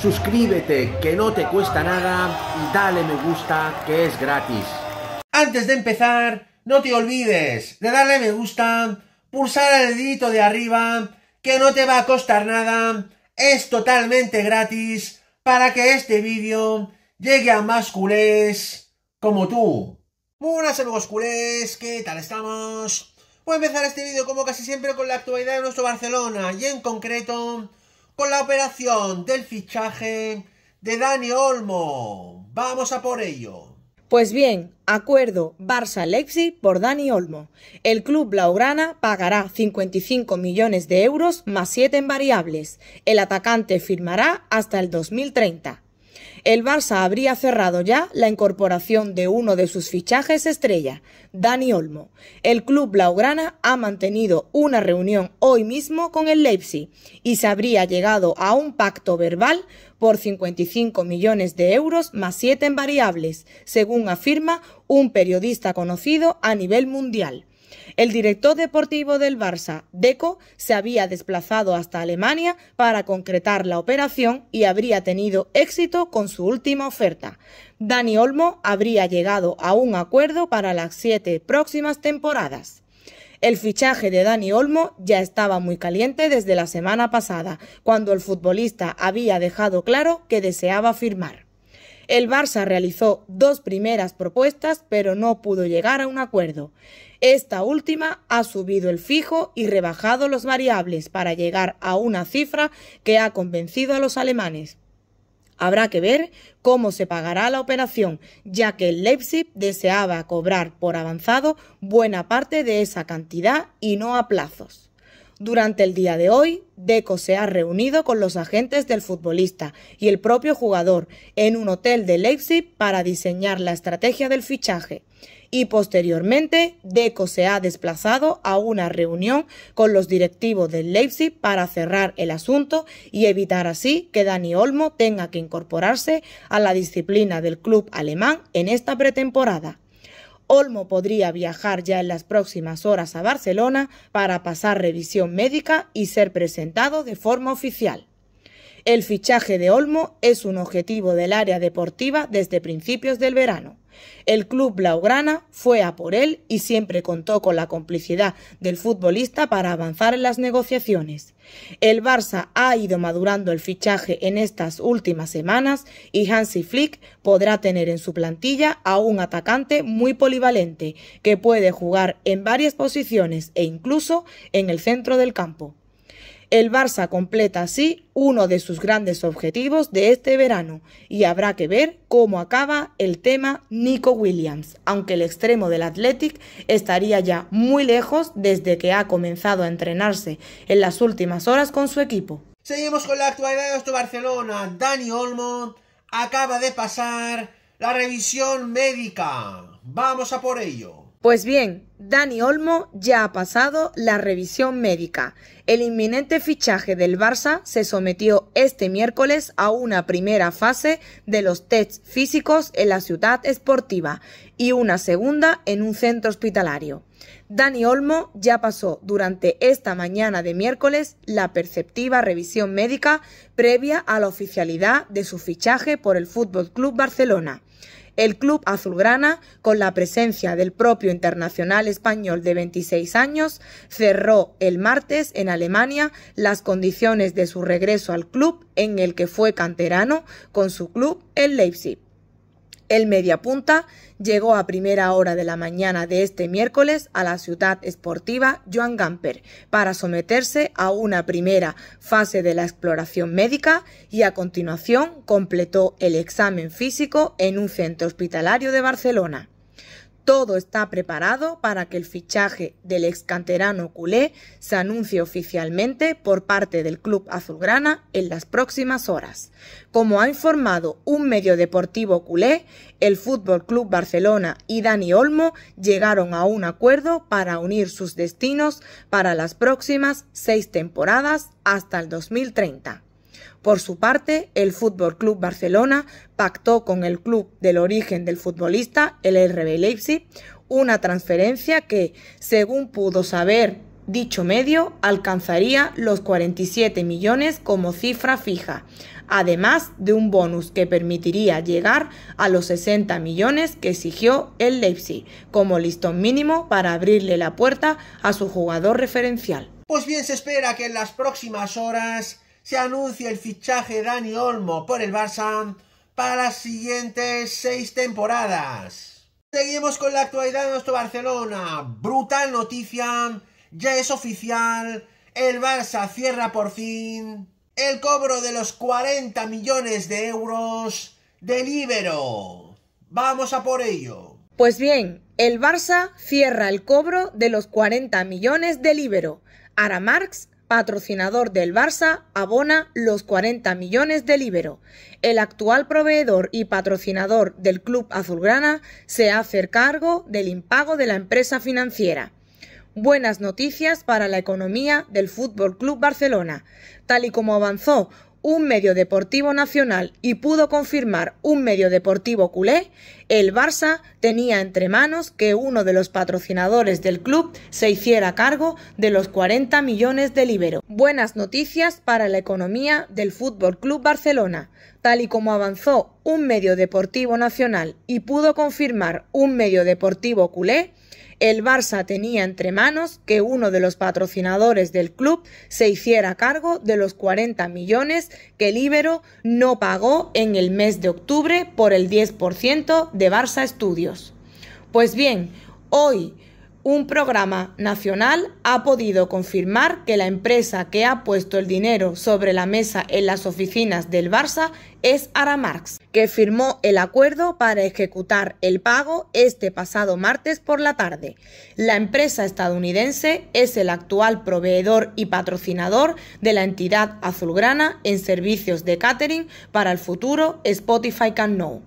suscríbete que no te cuesta nada y dale me gusta que es gratis. Antes de empezar, no te olvides de darle me gusta, pulsar el dedito de arriba, que no te va a costar nada, es totalmente gratis para que este vídeo llegue a más culés como tú. buenas amigos culés, ¿qué tal estamos? Voy a empezar este vídeo como casi siempre con la actualidad de nuestro Barcelona y en concreto con la operación del fichaje de Dani Olmo. Vamos a por ello. Pues bien, acuerdo barça lexi por Dani Olmo. El club blaugrana pagará 55 millones de euros más 7 en variables. El atacante firmará hasta el 2030 el Barça habría cerrado ya la incorporación de uno de sus fichajes estrella, Dani Olmo. El club blaugrana ha mantenido una reunión hoy mismo con el Leipzig y se habría llegado a un pacto verbal por 55 millones de euros más 7 en variables, según afirma un periodista conocido a nivel mundial. El director deportivo del Barça, Deco, se había desplazado hasta Alemania para concretar la operación y habría tenido éxito con su última oferta. Dani Olmo habría llegado a un acuerdo para las siete próximas temporadas. El fichaje de Dani Olmo ya estaba muy caliente desde la semana pasada, cuando el futbolista había dejado claro que deseaba firmar. El Barça realizó dos primeras propuestas, pero no pudo llegar a un acuerdo. Esta última ha subido el fijo y rebajado los variables para llegar a una cifra que ha convencido a los alemanes. Habrá que ver cómo se pagará la operación, ya que el Leipzig deseaba cobrar por avanzado buena parte de esa cantidad y no a plazos. Durante el día de hoy, Deco se ha reunido con los agentes del futbolista y el propio jugador en un hotel de Leipzig para diseñar la estrategia del fichaje. Y posteriormente, Deco se ha desplazado a una reunión con los directivos del Leipzig para cerrar el asunto y evitar así que Dani Olmo tenga que incorporarse a la disciplina del club alemán en esta pretemporada. Olmo podría viajar ya en las próximas horas a Barcelona para pasar revisión médica y ser presentado de forma oficial. El fichaje de Olmo es un objetivo del área deportiva desde principios del verano. El club blaugrana fue a por él y siempre contó con la complicidad del futbolista para avanzar en las negociaciones. El Barça ha ido madurando el fichaje en estas últimas semanas y Hansi Flick podrá tener en su plantilla a un atacante muy polivalente que puede jugar en varias posiciones e incluso en el centro del campo. El Barça completa así uno de sus grandes objetivos de este verano y habrá que ver cómo acaba el tema Nico Williams, aunque el extremo del Athletic estaría ya muy lejos desde que ha comenzado a entrenarse en las últimas horas con su equipo. Seguimos con la actualidad de nuestro Barcelona. Dani Olmo acaba de pasar la revisión médica. Vamos a por ello. Pues bien, Dani Olmo ya ha pasado la revisión médica. El inminente fichaje del Barça se sometió este miércoles a una primera fase de los tests físicos en la ciudad esportiva y una segunda en un centro hospitalario. Dani Olmo ya pasó durante esta mañana de miércoles la perceptiva revisión médica previa a la oficialidad de su fichaje por el Fútbol Club Barcelona el club azulgrana, con la presencia del propio internacional español de 26 años, cerró el martes en Alemania las condiciones de su regreso al club en el que fue canterano con su club, el Leipzig. El mediapunta llegó a primera hora de la mañana de este miércoles a la ciudad esportiva Joan Gamper para someterse a una primera fase de la exploración médica y a continuación completó el examen físico en un centro hospitalario de Barcelona. Todo está preparado para que el fichaje del ex canterano culé se anuncie oficialmente por parte del club azulgrana en las próximas horas. Como ha informado un medio deportivo culé, el Fútbol Club Barcelona y Dani Olmo llegaron a un acuerdo para unir sus destinos para las próximas seis temporadas hasta el 2030. Por su parte, el Fútbol Club Barcelona pactó con el club del origen del futbolista, el RB Leipzig, una transferencia que, según pudo saber dicho medio, alcanzaría los 47 millones como cifra fija, además de un bonus que permitiría llegar a los 60 millones que exigió el Leipzig como listón mínimo para abrirle la puerta a su jugador referencial. Pues bien, se espera que en las próximas horas se anuncia el fichaje de Dani Olmo por el Barça para las siguientes seis temporadas. Seguimos con la actualidad de nuestro Barcelona. Brutal noticia, ya es oficial, el Barça cierra por fin el cobro de los 40 millones de euros de Libero. Vamos a por ello. Pues bien, el Barça cierra el cobro de los 40 millones de Libero. Ara Marx patrocinador del Barça, abona los 40 millones de libero. El actual proveedor y patrocinador del club azulgrana se hace cargo del impago de la empresa financiera. Buenas noticias para la economía del Fútbol Club Barcelona. Tal y como avanzó un medio deportivo nacional y pudo confirmar un medio deportivo culé, el Barça tenía entre manos que uno de los patrocinadores del club se hiciera cargo de los 40 millones de libero. Buenas noticias para la economía del Fútbol Club Barcelona. Tal y como avanzó un medio deportivo nacional y pudo confirmar un medio deportivo culé, el Barça tenía entre manos que uno de los patrocinadores del club se hiciera cargo de los 40 millones que el no pagó en el mes de octubre por el 10% de Barça Estudios. Pues bien, hoy un programa nacional ha podido confirmar que la empresa que ha puesto el dinero sobre la mesa en las oficinas del Barça es Aramarx, que firmó el acuerdo para ejecutar el pago este pasado martes por la tarde. La empresa estadounidense es el actual proveedor y patrocinador de la entidad azulgrana en servicios de catering para el futuro Spotify Can Know.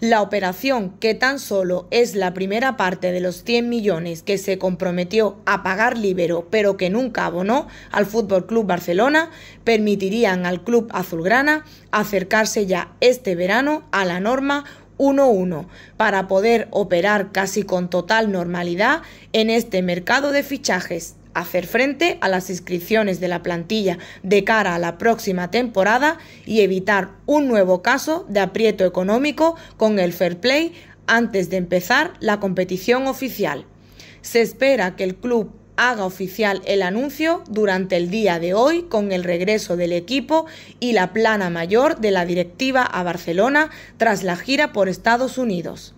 La operación, que tan solo es la primera parte de los 100 millones que se comprometió a pagar Libero, pero que nunca abonó al Fútbol Club Barcelona, permitirían al club azulgrana acercarse ya este verano a la norma 1-1 para poder operar casi con total normalidad en este mercado de fichajes hacer frente a las inscripciones de la plantilla de cara a la próxima temporada y evitar un nuevo caso de aprieto económico con el fair play antes de empezar la competición oficial. Se espera que el club haga oficial el anuncio durante el día de hoy con el regreso del equipo y la plana mayor de la directiva a Barcelona tras la gira por Estados Unidos.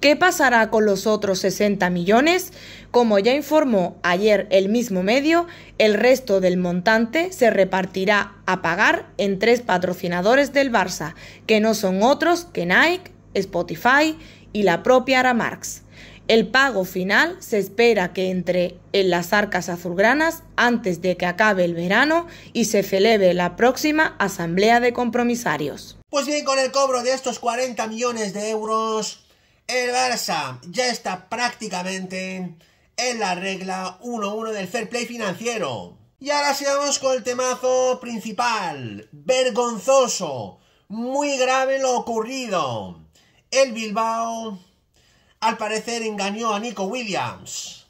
¿Qué pasará con los otros 60 millones? Como ya informó ayer el mismo medio, el resto del montante se repartirá a pagar en tres patrocinadores del Barça, que no son otros que Nike, Spotify y la propia Aramarx. El pago final se espera que entre en las arcas azulgranas antes de que acabe el verano y se celebre la próxima asamblea de compromisarios. Pues bien, con el cobro de estos 40 millones de euros el Barça ya está prácticamente en la regla 1-1 del fair play financiero. Y ahora sigamos con el temazo principal. Vergonzoso. Muy grave lo ocurrido. El Bilbao, al parecer, engañó a Nico Williams.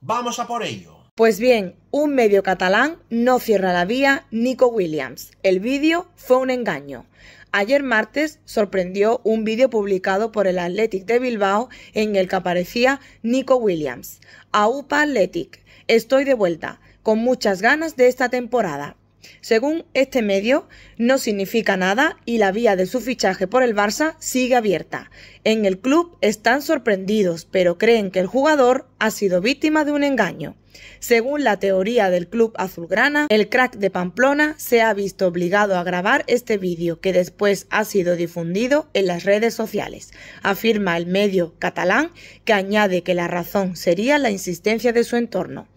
Vamos a por ello. Pues bien, un medio catalán no cierra la vía Nico Williams. El vídeo fue un engaño. Ayer martes sorprendió un vídeo publicado por el Athletic de Bilbao en el que aparecía Nico Williams. AUPA Athletic, estoy de vuelta, con muchas ganas de esta temporada. Según este medio, no significa nada y la vía de su fichaje por el Barça sigue abierta. En el club están sorprendidos, pero creen que el jugador ha sido víctima de un engaño. Según la teoría del club azulgrana, el crack de Pamplona se ha visto obligado a grabar este vídeo que después ha sido difundido en las redes sociales, afirma el medio catalán que añade que la razón sería la insistencia de su entorno.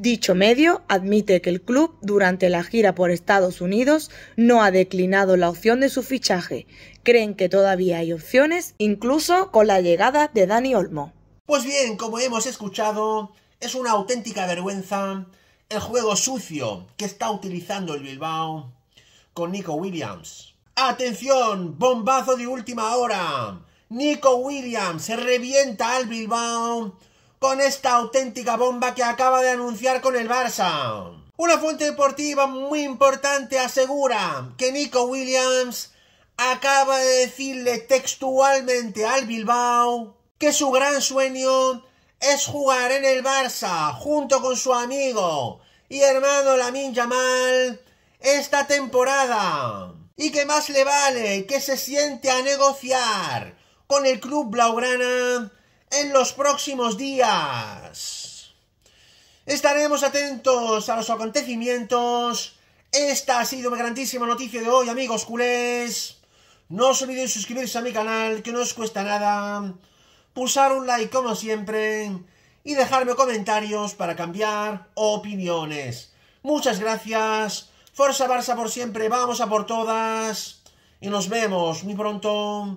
Dicho medio admite que el club durante la gira por Estados Unidos no ha declinado la opción de su fichaje. Creen que todavía hay opciones, incluso con la llegada de Dani Olmo. Pues bien, como hemos escuchado, es una auténtica vergüenza el juego sucio que está utilizando el Bilbao con Nico Williams. ¡Atención! ¡Bombazo de última hora! Nico Williams se revienta al Bilbao con esta auténtica bomba que acaba de anunciar con el Barça. Una fuente deportiva muy importante asegura que Nico Williams acaba de decirle textualmente al Bilbao que su gran sueño es jugar en el Barça junto con su amigo y hermano Lamin Jamal... esta temporada. Y que más le vale que se siente a negociar con el club blaugrana en los próximos días. Estaremos atentos a los acontecimientos. Esta ha sido mi grandísima noticia de hoy, amigos culés. No os olvidéis suscribirse a mi canal, que no os cuesta nada. Pulsar un like como siempre. Y dejarme comentarios para cambiar opiniones. Muchas gracias. Forza Barça por siempre. Vamos a por todas. Y nos vemos muy pronto